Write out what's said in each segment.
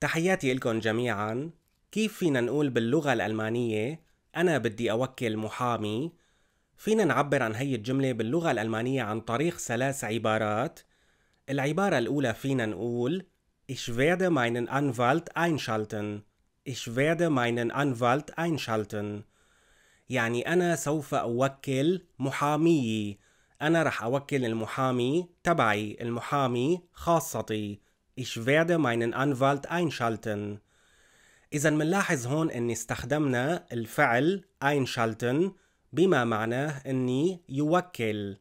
تحياتي لكم جميعا كيف فينا نقول باللغة الألمانية أنا بدي أوكل محامي فينا نعبر عن هي الجملة باللغة الألمانية عن طريق ثلاث عبارات العبارة الأولى فينا نقول Ich werde meinen Anwalt einschalten Ich werde meinen Anwalt einschalten يعني أنا سوف أوكل محاميي أنا رح أوكل المحامي تبعي المحامي خاصتي Ich werde meinen Anwalt einschalten. إذا منلاحظ هون إني استخدمنا الفعل einschalten بما معناه إني يوكل.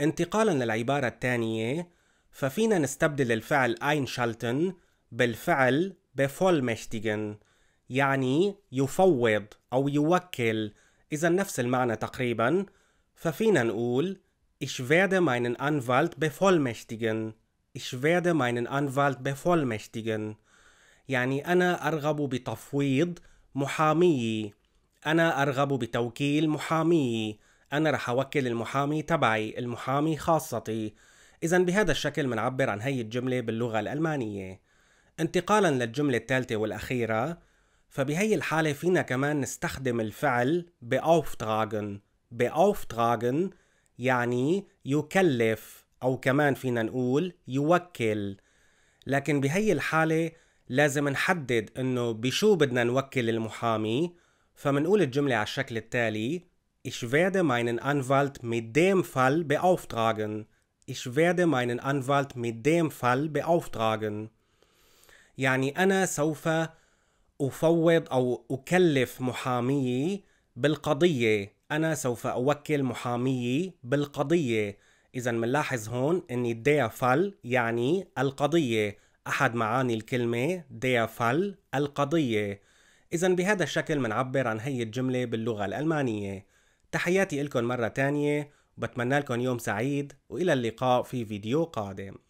انتقالا للعبارة الثانية ففينا نستبدل الفعل einschalten بالفعل bevollmächtigen يعني يفوض أو يوكل إذا نفس المعنى تقريبا ففينا نقول Ich werde meinen Anwalt bevollmächtigen Ich werde meinen Anwalt bevollmächtigen. يعني أنا أرغب بتفويض محاميي. أنا أرغب بتوكيل محاميي. أنا رح أوكل المحامي تبعي، المحامي خاصتي. إذا بهذا الشكل منعبر عن هي الجملة باللغة الألمانية. انتقالا للجملة الثالثة والأخيرة، فبهي الحالة فينا كمان نستخدم الفعل beauftragen. beauftragen يعني يكلف أو كمان فينا نقول يوكل لكن بهي الحالة لازم نحدد إنه بشو بدنا نوكل المحامي فمنقول الجملة على الشكل التالي Ich werde meinen Anwalt mit dem Fall beauftragen. Ich werde meinen Anwalt mit dem Fall beauftragen. يعني أنا سوف أفوض أو أكلف محاميي بالقضية أنا سوف أوكل محاميي بالقضية إذا منلاحظ هون إن فال يعني القضية أحد معاني الكلمة فال القضية إذا بهذا الشكل منعبر عن هي الجملة باللغة الألمانية تحياتي لكم مرة تانية وبتمنى لكم يوم سعيد وإلى اللقاء في فيديو قادم